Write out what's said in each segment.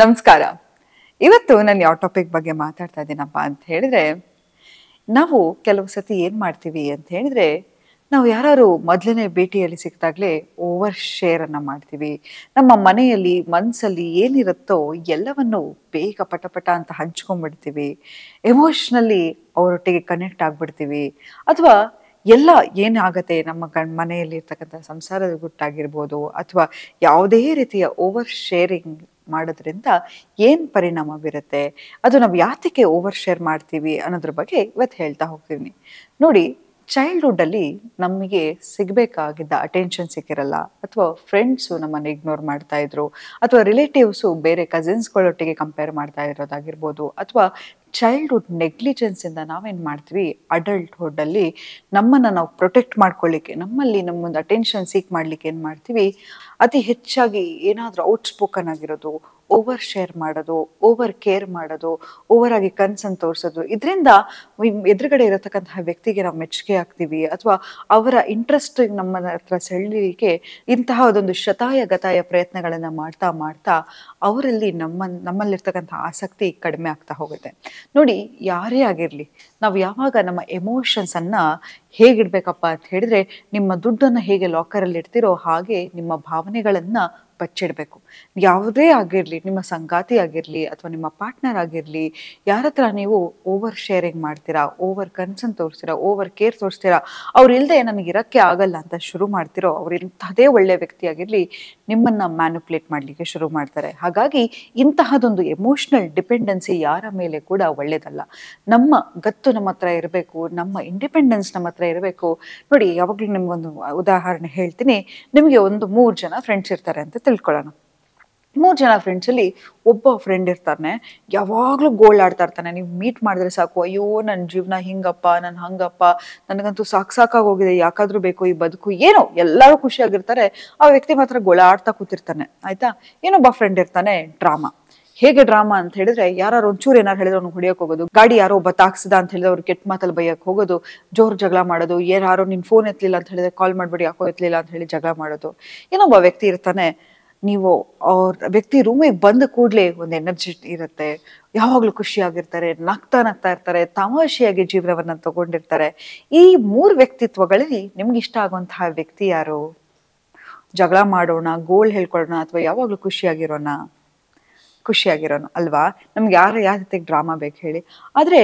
ನಮಸ್ಕಾರ ಇವತ್ತು ನಾನು ಯಾವ ಟಾಪಿಕ್ ಬಗ್ಗೆ ಮಾತಾಡ್ತಾ ಇದ್ದೀನಪ್ಪ ಅಂತ ಹೇಳಿದ್ರೆ ನಾವು ಕೆಲವು ಸತಿ ಏನು ಮಾಡ್ತೀವಿ ಅಂತ ಹೇಳಿದ್ರೆ ನಾವು ಯಾರು ಮೊದಲನೇ ಭೇಟಿಯಲ್ಲಿ ಸಿಕ್ಕಿದಾಗಲೇ ಓವರ್ ಶೇರನ್ನು ಮಾಡ್ತೀವಿ ನಮ್ಮ ಮನೆಯಲ್ಲಿ ಮನಸ್ಸಲ್ಲಿ ಏನಿರುತ್ತೋ ಎಲ್ಲವನ್ನು ಬೇಗ ಪಟಪಟ ಅಂತ ಹಂಚ್ಕೊಂಡ್ಬಿಡ್ತೀವಿ ಎಮೋಷ್ನಲಿ ಅವರೊಟ್ಟಿಗೆ ಕನೆಕ್ಟ್ ಆಗಿಬಿಡ್ತೀವಿ ಅಥವಾ ಎಲ್ಲ ಏನಾಗತ್ತೆ ನಮ್ಮ ಗಣ್ ಮನೆಯಲ್ಲಿ ಸಂಸಾರದ ಗುಟ್ಟಾಗಿರ್ಬೋದು ಅಥವಾ ಯಾವುದೇ ರೀತಿಯ ಓವರ್ ಶೇರಿಂಗ್ ಮಾಡೋದ್ರಿಂದ ಏನ್ ಪರಿಣಾಮ ಬೀರುತ್ತೆ ಅದು ನಾವು ಯಾತಕ್ಕೆ ಓವರ್ ಶೇರ್ ಮಾಡ್ತೀವಿ ಅನ್ನೋದ್ರ ಬಗ್ಗೆ ಇವತ್ತು ಹೇಳ್ತಾ ಹೋಗ್ತೀನಿ ನೋಡಿ ಅಲ್ಲಿ ನಮಗೆ ಸಿಗಬೇಕಾಗಿದ್ದ ಅಟೆನ್ಷನ್ ಸಿಕ್ಕಿರಲ್ಲ ಅಥವಾ ಫ್ರೆಂಡ್ಸು ನಮ್ಮನ್ನು ಇಗ್ನೋರ್ ಮಾಡ್ತಾ ಇದ್ರು ಅಥವಾ ರಿಲೇಟಿವ್ಸು ಬೇರೆ ಕಸಿನ್ಸ್ಗಳೊಟ್ಟಿಗೆ ಕಂಪೇರ್ ಮಾಡ್ತಾ ಇರೋದಾಗಿರ್ಬೋದು ಅಥವಾ ಚೈಲ್ಡ್ಹುಡ್ ನೆಗ್ಲಿಜೆನ್ಸಿಂದ ನಾವೇನು ಮಾಡ್ತೀವಿ ಅಲ್ಲಿ ನಮ್ಮನ್ನು ನಾವು ಪ್ರೊಟೆಕ್ಟ್ ಮಾಡ್ಕೊಳ್ಳಿಕ್ಕೆ ನಮ್ಮಲ್ಲಿ ನಮ್ಮೊಂದು ಅಟೆನ್ಷನ್ ಸೀಕ್ ಮಾಡಲಿಕ್ಕೆ ಏನು ಮಾಡ್ತೀವಿ ಅತಿ ಹೆಚ್ಚಾಗಿ ಏನಾದರೂ ಔಟ್ಸ್ಪೋಕನ್ ಆಗಿರೋದು ಓವರ್ ಶೇರ್ ಮಾಡೋದು ಓವರ್ ಕೇರ್ ಮಾಡೋದು ಓವರ್ ಆಗಿ ಕನ್ಸನ್ ತೋರಿಸೋದು ಇದರಿಂದ ಎದುರುಗಡೆ ಇರತಕ್ಕಂತಹ ವ್ಯಕ್ತಿಗೆ ನಾವು ಮೆಚ್ಚುಗೆ ಆಗ್ತೀವಿ ಅಥವಾ ಅವರ ಇಂಟ್ರೆಸ್ಟ್ ನಮ್ಮ ಹತ್ರ ಸೆಳೀಲಿಕ್ಕೆ ಇಂತಹ ಅದೊಂದು ಶತಾಯ ಗತಾಯ ಪ್ರಯತ್ನಗಳನ್ನು ಮಾಡ್ತಾ ಮಾಡ್ತಾ ಅವರಲ್ಲಿ ನಮ್ಮ ನಮ್ಮಲ್ಲಿರ್ತಕ್ಕಂಥ ಆಸಕ್ತಿ ಕಡಿಮೆ ಆಗ್ತಾ ಹೋಗುತ್ತೆ ನೋಡಿ ಯಾರೇ ಆಗಿರಲಿ ನಾವು ಯಾವಾಗ ನಮ್ಮ ಎಮೋಷನ್ಸನ್ನು ಹೇಗಿಡ್ಬೇಕಪ್ಪ ಅಂತ ಹೇಳಿದ್ರೆ ನಿಮ್ಮ ದುಡ್ಡನ್ನು ಹೇಗೆ ಲಾಕರಲ್ಲಿ ಇಡ್ತಿರೋ ಹಾಗೆ ನಿಮ್ಮ ಭಾವನೆಗಳನ್ನ ಬಚ್ಚಿಡ್ಬೇಕು ಯಾವುದೇ ಆಗಿರಲಿ ನಿಮ್ಮ ಸಂಗಾತಿ ಆಗಿರಲಿ ಅಥವಾ ನಿಮ್ಮ ಪಾರ್ಟ್ನರ್ ಆಗಿರಲಿ ಯಾರ ಹತ್ರ ನೀವು ಓವರ್ ಶೇರಿಂಗ್ ಮಾಡ್ತೀರಾ ಓವರ್ ಕನ್ಸರ್ನ್ ತೋರಿಸ್ತೀರಾ ಓವರ್ ಕೇರ್ ತೋರಿಸ್ತೀರಾ ಅವ್ರು ಇಲ್ಲದೆ ನನಗೆ ಇರೋಕ್ಕೆ ಆಗಲ್ಲ ಅಂತ ಶುರು ಮಾಡ್ತಿರೋ ಅವ್ರು ಇಂಥದೇ ವ್ಯಕ್ತಿ ಆಗಿರಲಿ ನಿಮ್ಮನ್ನು ಮ್ಯಾನುಪ್ಲೇಟ್ ಮಾಡಲಿಕ್ಕೆ ಶುರು ಮಾಡ್ತಾರೆ ಹಾಗಾಗಿ ಇಂತಹದೊಂದು ಎಮೋಷ್ನಲ್ ಡಿಪೆಂಡೆನ್ಸಿ ಯಾರ ಮೇಲೆ ಕೂಡ ಒಳ್ಳೆಯದಲ್ಲ ನಮ್ಮ ಗತ್ತು ನಮ್ಮ ಹತ್ರ ಇರಬೇಕು ನಮ್ಮ ಇಂಡಿಪೆಂಡೆನ್ಸ್ ನಮ್ಮ ಹತ್ರ ಹತ್ರ ಇರಬೇಕು ನೋಡಿ ಯಾವಾಗಲೂ ನಿಮ್ಗೊಂದು ಉದಾಹರಣೆ ಹೇಳ್ತೀನಿ ನಿಮಗೆ ಒಂದು ಮೂರು ಜನ ಫ್ರೆಂಡ್ಸ್ ಇರ್ತಾರೆ ಅಂತ ತಿಳ್ಕೊಳ್ಳೋಣ ಮೂರು ಜನ ಫ್ರೆಂಡ್ಸಲ್ಲಿ ಒಬ್ಬ ಫ್ರೆಂಡ್ ಇರ್ತಾನೆ ಯಾವಾಗಲೂ ಗೋಳಾಡ್ತಾ ಇರ್ತಾನೆ ನೀವು ಮೀಟ್ ಮಾಡಿದ್ರೆ ಸಾಕು ಅಯ್ಯೋ ನನ್ನ ಜೀವನ ಹಿಂಗಪ್ಪ ನಾನು ಹಂಗಪ್ಪ ನನಗಂತೂ ಸಾಕು ಸಾಕಾಗಿ ಹೋಗಿದೆ ಯಾಕಾದರೂ ಬೇಕು ಈ ಬದುಕು ಏನೋ ಎಲ್ಲರೂ ಖುಷಿಯಾಗಿರ್ತಾರೆ ಆ ವ್ಯಕ್ತಿ ಮಾತ್ರ ಗೋಳಾಡ್ತಾ ಕೂತಿರ್ತಾನೆ ಆಯ್ತಾ ಏನೊಬ್ಬ ಫ್ರೆಂಡ್ ಇರ್ತಾನೆ ಡ್ರಾಮಾ ಹೇಗೆ ಡ್ರಾಮಾ ಅಂತ ಹೇಳಿದ್ರೆ ಯಾರು ಒಂಚೂರು ಏನಾರು ಹೇಳಿದ್ರೆ ಅವ್ನು ಹೊಡಿಯಕ್ ಹೋಗೋದು ಗಾಡಿ ಯಾರೋ ಒಬ್ಬ ತಾಕ್ಸದ ಅಂತ ಹೇಳಿದ್ರೆ ಅವ್ರು ಕೆಟ್ಟ ಮಾತಲ್ಲಿ ಬೈಯಕ್ ಹೋಗೋದು ಜೋರ್ ಜಗಳ ಮಾಡೋದು ಯಾರೋ ನಿನ್ ಫೋನ್ ಎತ್ತಲಿಲ್ಲ ಅಂತ ಹೇಳಿದ್ರೆ ಕಾಲ್ ಮಾಡ್ಬೇಡಿ ಯಾಕೋ ಎತ್ತಲಿಲ್ಲ ಅಂತ ಹೇಳಿ ಜಗಳ ಮಾಡೋದು ಏನೊಬ್ಬ ವ್ಯಕ್ತಿ ಇರ್ತಾನೆ ನೀವು ಅವ್ರ ವ್ಯಕ್ತಿ ರೂಮಿಗೆ ಬಂದ ಕೂಡ್ಲೆ ಒಂದು ಎನರ್ಜಿ ಇರುತ್ತೆ ಯಾವಾಗಲೂ ಖುಷಿಯಾಗಿರ್ತಾರೆ ನಗ್ತಾ ನಗ್ತಾ ಇರ್ತಾರೆ ತಮಾಷೆಯಾಗಿ ಜೀವನವನ್ನ ತಗೊಂಡಿರ್ತಾರೆ ಈ ಮೂರು ವ್ಯಕ್ತಿತ್ವಗಳಲ್ಲಿ ನಿಮ್ಗೆ ಇಷ್ಟ ಆಗುವಂತಹ ವ್ಯಕ್ತಿ ಯಾರು ಜಗಳ ಮಾಡೋಣ ಗೋಳ್ ಹೇಳ್ಕೊಳ್ಳೋಣ ಅಥವಾ ಯಾವಾಗಲೂ ಖುಷಿಯಾಗಿರೋಣ ಖುಷಿಯಾಗಿರೋನು ಅಲ್ವಾ ನಮ್ಗೆ ಯಾರ ಯಾವ ಜೊತೆಗೆ ಡ್ರಾಮಾ ಬೇಕು ಹೇಳಿ ಆದರೆ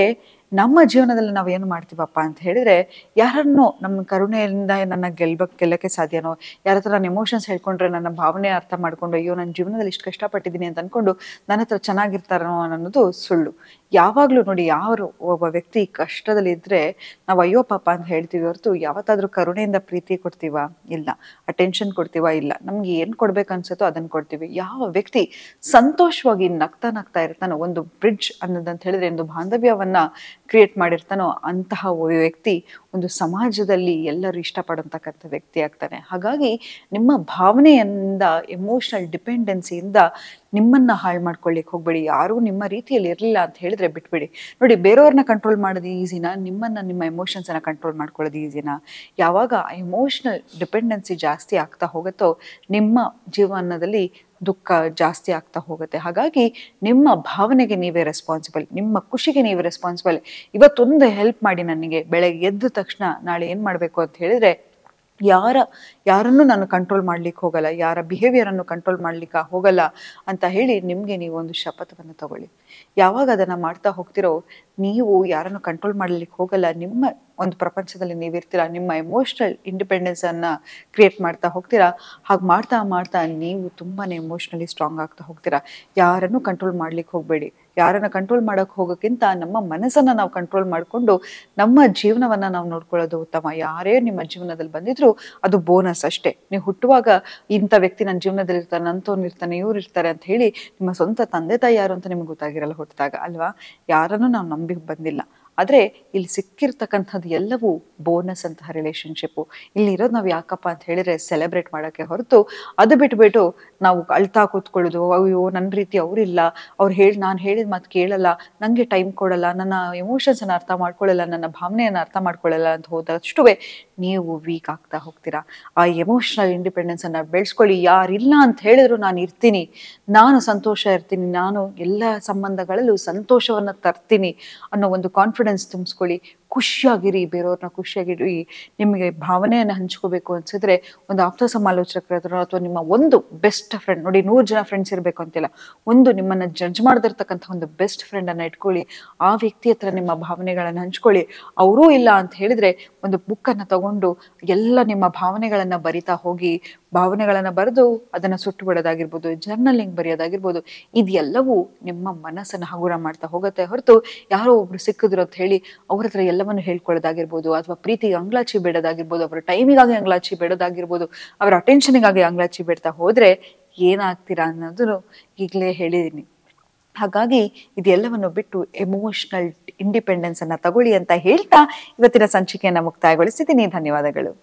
ನಮ್ಮ ಜೀವನದಲ್ಲಿ ನಾವು ಏನು ಮಾಡ್ತೀವಪ್ಪ ಅಂತ ಹೇಳಿದ್ರೆ ಯಾರನ್ನು ನಮ್ಮ ಕರುಣೆಯಿಂದ ನನ್ನ ಗೆಲ್ಬೇಕು ಗೆಲ್ಲಕ್ಕೆ ಸಾಧ್ಯನೋ ಯಾರ ಹತ್ರ ನನ್ನ ಎಮೋಷನ್ಸ್ ಹೇಳ್ಕೊಂಡ್ರೆ ನನ್ನ ಭಾವನೆ ಅರ್ಥ ಮಾಡ್ಕೊಂಡು ಅಯ್ಯೋ ನನ್ನ ಜೀವನದಲ್ಲಿ ಇಷ್ಟು ಕಷ್ಟಪಟ್ಟಿದ್ದೀನಿ ಅಂತ ಅಂದ್ಕೊಂಡು ನನ್ನ ಹತ್ರ ಚೆನ್ನಾಗಿರ್ತಾರೋ ಅನ್ನೋದು ಸುಳ್ಳು ಯಾವಾಗಲೂ ನೋಡಿ ಯಾರು ಒಬ್ಬ ವ್ಯಕ್ತಿ ಕಷ್ಟದಲ್ಲಿ ಇದ್ದರೆ ನಾವು ಅಯ್ಯೋ ಪಾಪ ಅಂತ ಹೇಳ್ತೀವಿ ಹೊರತು ಯಾವತ್ತಾದರೂ ಕರುಣೆಯಿಂದ ಪ್ರೀತಿ ಕೊಡ್ತೀವ ಇಲ್ಲ ಅಟೆನ್ಷನ್ ಕೊಡ್ತೀವ ಇಲ್ಲ ನಮ್ಗೆ ಏನು ಕೊಡ್ಬೇಕು ಅನ್ಸುತ್ತೋ ಅದನ್ನು ಕೊಡ್ತೀವಿ ಯಾವ ವ್ಯಕ್ತಿ ಸಂತೋಷವಾಗಿ ನಗ್ತಾ ನಗ್ತಾ ಇರ್ತಾನೋ ಒಂದು ಬ್ರಿಡ್ಜ್ ಅನ್ನೋದಂತ ಹೇಳಿದ್ರೆ ಒಂದು ಬಾಂಧವ್ಯವನ್ನು ಕ್ರಿಯೇಟ್ ಮಾಡಿರ್ತಾನೋ ಅಂತಹ ವ್ಯಕ್ತಿ ಒಂದು ಸಮಾಜದಲ್ಲಿ ಎಲ್ಲರೂ ಇಷ್ಟಪಡೋಂತಕ್ಕಂಥ ವ್ಯಕ್ತಿ ಆಗ್ತಾನೆ ಹಾಗಾಗಿ ನಿಮ್ಮ ಭಾವನೆಯಿಂದ ಎಮೋಷನಲ್ ಡಿಪೆಂಡೆನ್ಸಿಯಿಂದ ನಿಮ್ಮನ್ನು ಹಾಳು ಮಾಡ್ಕೊಳ್ಳಿಕ್ಕೆ ಹೋಗಬೇಡಿ ಯಾರೂ ನಿಮ್ಮ ರೀತಿಯಲ್ಲಿ ಇರಲಿಲ್ಲ ಅಂತ ಹೇಳಿದ್ರೆ ಬಿಟ್ಬಿಡಿ ನೋಡಿ ಬೇರೆಯವ್ರನ್ನ ಕಂಟ್ರೋಲ್ ಮಾಡೋದು ಈಸಿನ ನಿಮ್ಮನ್ನು ನಿಮ್ಮ ಎಮೋಷನ್ಸನ್ನು ಕಂಟ್ರೋಲ್ ಮಾಡ್ಕೊಳ್ಳೋದು ಈಸಿನ ಯಾವಾಗ ಎಮೋಷ್ನಲ್ ಡಿಪೆಂಡೆನ್ಸಿ ಜಾಸ್ತಿ ಆಗ್ತಾ ಹೋಗುತ್ತೋ ನಿಮ್ಮ ಜೀವನದಲ್ಲಿ ದುಃಖ ಜಾಸ್ತಿ ಆಗ್ತಾ ಹೋಗುತ್ತೆ ಹಾಗಾಗಿ ನಿಮ್ಮ ಭಾವನೆಗೆ ನೀವೇ ರೆಸ್ಪಾನ್ಸಿಬಲ್ ನಿಮ್ಮ ಖುಷಿಗೆ ನೀವು ರೆಸ್ಪಾನ್ಸಿಬಲ್ ಇವತ್ತೊಂದು ಹೆಲ್ಪ್ ಮಾಡಿ ನನಗೆ ಬೆಳಗ್ಗೆ ಎದ್ದ ತಕ್ಷಣ ನಾಳೆ ಏನು ಮಾಡಬೇಕು ಅಂತ ಹೇಳಿದರೆ ಯಾರ ಯಾರನ್ನು ನಾನು ಕಂಟ್ರೋಲ್ ಮಾಡ್ಲಿಕ್ಕೆ ಹೋಗಲ್ಲ ಯಾರ ಬಿಹೇವಿಯರನ್ನು ಕಂಟ್ರೋಲ್ ಮಾಡ್ಲಿಕ್ಕೆ ಹೋಗಲ್ಲ ಅಂತ ಹೇಳಿ ನಿಮಗೆ ನೀವು ಒಂದು ಶಪಥವನ್ನು ತಗೊಳ್ಳಿ ಯಾವಾಗ ಅದನ್ನು ಮಾಡ್ತಾ ಹೋಗ್ತಿರೋ ನೀವು ಯಾರನ್ನು ಕಂಟ್ರೋಲ್ ಮಾಡಲಿಕ್ಕೆ ಹೋಗಲ್ಲ ನಿಮ್ಮ ಒಂದು ಪ್ರಪಂಚದಲ್ಲಿ ನೀವಿರ್ತೀರ ನಿಮ್ಮ ಎಮೋಷ್ನಲ್ ಇಂಡಿಪೆಂಡೆನ್ಸನ್ನು ಕ್ರಿಯೇಟ್ ಮಾಡ್ತಾ ಹೋಗ್ತೀರಾ ಹಾಗೆ ಮಾಡ್ತಾ ಮಾಡ್ತಾ ನೀವು ತುಂಬಾ ಎಮೋಷ್ನಲಿ ಸ್ಟ್ರಾಂಗ್ ಆಗ್ತಾ ಹೋಗ್ತೀರಾ ಯಾರನ್ನು ಕಂಟ್ರೋಲ್ ಮಾಡ್ಲಿಕ್ಕೆ ಹೋಗಬೇಡಿ ಯಾರನ್ನ ಕಂಟ್ರೋಲ್ ಮಾಡಕ್ ಹೋಗೋಕ್ಕಿಂತ ನಮ್ಮ ಮನಸ್ಸನ್ನ ನಾವು ಕಂಟ್ರೋಲ್ ಮಾಡಿಕೊಂಡು ನಮ್ಮ ಜೀವನವನ್ನ ನಾವು ನೋಡ್ಕೊಳ್ಳೋದು ಉತ್ತಮ ಯಾರೇ ನಿಮ್ಮ ಜೀವನದಲ್ಲಿ ಬಂದಿದ್ರು ಅದು ಬೋನಸ್ ಅಷ್ಟೇ ನೀವು ಹುಟ್ಟುವಾಗ ಇಂಥ ವ್ಯಕ್ತಿ ನನ್ನ ಜೀವನದಲ್ಲಿ ಇರ್ತಾನೆ ನಂತೋನ್ ಇರ್ತಾನೆ ಇವ್ರು ಇರ್ತಾರೆ ಅಂತ ಹೇಳಿ ನಿಮ್ಮ ಸ್ವಂತ ತಂದೆ ತಾಯಿ ಯಾರು ಅಂತ ನಿಮ್ಗೆ ಗೊತ್ತಾಗಿರಲ್ಲ ಹುಟ್ಟಿದಾಗ ಅಲ್ವಾ ಯಾರನ್ನು ನಾವು ನಂಬಿಕೆ ಬಂದಿಲ್ಲ ಆದರೆ ಇಲ್ಲಿ ಸಿಕ್ಕಿರ್ತಕ್ಕಂಥದ್ದು ಎಲ್ಲವೂ ಬೋನಸ್ ಅಂತಹ ರಿಲೇಶನ್ಶಿಪ್ಪು ಇಲ್ಲಿ ಇರೋದು ನಾವು ಯಾಕಪ್ಪ ಅಂತ ಹೇಳಿದರೆ ಸೆಲೆಬ್ರೇಟ್ ಮಾಡೋಕ್ಕೆ ಹೊರತು ಅದು ಬಿಟ್ಬಿಟ್ಟು ನಾವು ಅಳ್ತಾ ಕೂತ್ಕೊಳ್ಳೋದು ಅಯ್ಯೋ ನನ್ನ ರೀತಿ ಅವರಿಲ್ಲ ಅವ್ರು ಹೇಳಿ ನಾನು ಹೇಳಿದ ಮಾತು ಕೇಳಲ್ಲ ನನಗೆ ಟೈಮ್ ಕೊಡಲ್ಲ ನನ್ನ ಎಮೋಷನ್ಸನ್ನು ಅರ್ಥ ಮಾಡ್ಕೊಳ್ಳಲ್ಲ ನನ್ನ ಭಾವನೆಯನ್ನು ಅರ್ಥ ಮಾಡ್ಕೊಳ್ಳಲ್ಲ ಅಂತ ಹೋದಷ್ಟು ನೀವು ವೀಕ್ ಆಗ್ತಾ ಹೋಗ್ತೀರಾ ಆ ಎಮೋಷ್ನಲ್ ಇಂಡಿಪೆಂಡೆನ್ಸನ್ನು ಬೆಳೆಸ್ಕೊಳ್ಳಿ ಯಾರಿಲ್ಲ ಅಂತ ಹೇಳಿದ್ರು ನಾನು ಇರ್ತೀನಿ ನಾನು ಸಂತೋಷ ಇರ್ತೀನಿ ನಾನು ಎಲ್ಲ ಸಂಬಂಧಗಳಲ್ಲೂ ಸಂತೋಷವನ್ನು ತರ್ತೀನಿ ಅನ್ನೋ ಒಂದು ಕಾನ್ಫಿಡೆನ್ಸ್ ಕಾನ್ಫಿಡೆನ್ಸ್ ಖುಷಿಯಾಗಿರಿ ಬೇರೆಯವ್ರನ್ನ ಖುಷಿಯಾಗಿರಿ ನಿಮಗೆ ಭಾವನೆಯನ್ನು ಹಂಚ್ಕೋಬೇಕು ಅನ್ಸಿದ್ರೆ ಒಂದು ಆಪ್ತ ಸಮಾಲೋಚಕರ ಹತ್ರ ಅಥವಾ ನಿಮ್ಮ ಒಂದು ಬೆಸ್ಟ್ ಫ್ರೆಂಡ್ ನೋಡಿ ನೂರು ಜನ ಫ್ರೆಂಡ್ಸ್ ಇರಬೇಕು ಅಂತಿಲ್ಲ ಒಂದು ನಿಮ್ಮನ್ನ ಜಡ್ಜ್ ಮಾಡದಿರ್ತಕ್ಕಂಥ ಒಂದು ಬೆಸ್ಟ್ ಫ್ರೆಂಡನ್ನು ಇಟ್ಕೊಳ್ಳಿ ಆ ವ್ಯಕ್ತಿ ಹತ್ರ ನಿಮ್ಮ ಭಾವನೆಗಳನ್ನು ಹಂಚ್ಕೊಳ್ಳಿ ಅವರೂ ಇಲ್ಲ ಅಂತ ಹೇಳಿದ್ರೆ ಒಂದು ಬುಕ್ಕನ್ನು ತಗೊಂಡು ಎಲ್ಲ ನಿಮ್ಮ ಭಾವನೆಗಳನ್ನು ಬರಿತಾ ಹೋಗಿ ಭಾವನೆಗಳನ್ನು ಬರೆದು ಅದನ್ನ ಸುಟ್ಟು ಬಿಡೋದಾಗಿರ್ಬೋದು ಜರ್ನಲಿಂಗ್ ಬರೆಯೋದಾಗಿರ್ಬೋದು ಇದೆಲ್ಲವೂ ನಿಮ್ಮ ಮನಸ್ಸನ್ನು ಹಗುರ ಮಾಡ್ತಾ ಹೋಗುತ್ತೆ ಹೊರತು ಯಾರೋ ಒಬ್ರು ಸಿಕ್ಕಿದ್ರು ಅಂತ ಹೇಳಿ ಅವ್ರ ಹತ್ರ ಎಲ್ಲವನ್ನು ಹೇಳ್ಕೊಳ್ಳೋದಾಗಿರ್ಬೋದು ಅಥವಾ ಪ್ರೀತಿಗೆ ಅಂಗ್ಲಾಚಿ ಬೇಡದಾಗಿರ್ಬೋದು ಅವರ ಟೈಮಿಗಾಗಿ ಅಂಗ್ಲಾಚಿ ಬಿಡೋದಾಗಿರ್ಬೋದು ಅವರ ಅಟೆನ್ಷನ್ಗಾಗಿ ಅಂಗ್ಲಾಚಿ ಬಿಡ್ತಾ ಹೋದ್ರೆ ಏನಾಗ್ತೀರಾ ಅನ್ನೋದು ಈಗಲೇ ಹೇಳಿದ್ದೀನಿ ಹಾಗಾಗಿ ಇದೆಲ್ಲವನ್ನು ಬಿಟ್ಟು ಎಮೋಷನಲ್ ಇಂಡಿಪೆಂಡೆನ್ಸ್ ಅನ್ನ ತಗೊಳ್ಳಿ ಅಂತ ಹೇಳ್ತಾ ಇವತ್ತಿನ ಸಂಚಿಕೆಯನ್ನ ಮುಕ್ತಾಯಗೊಳಿಸಿದ್ದೀನಿ ಧನ್ಯವಾದಗಳು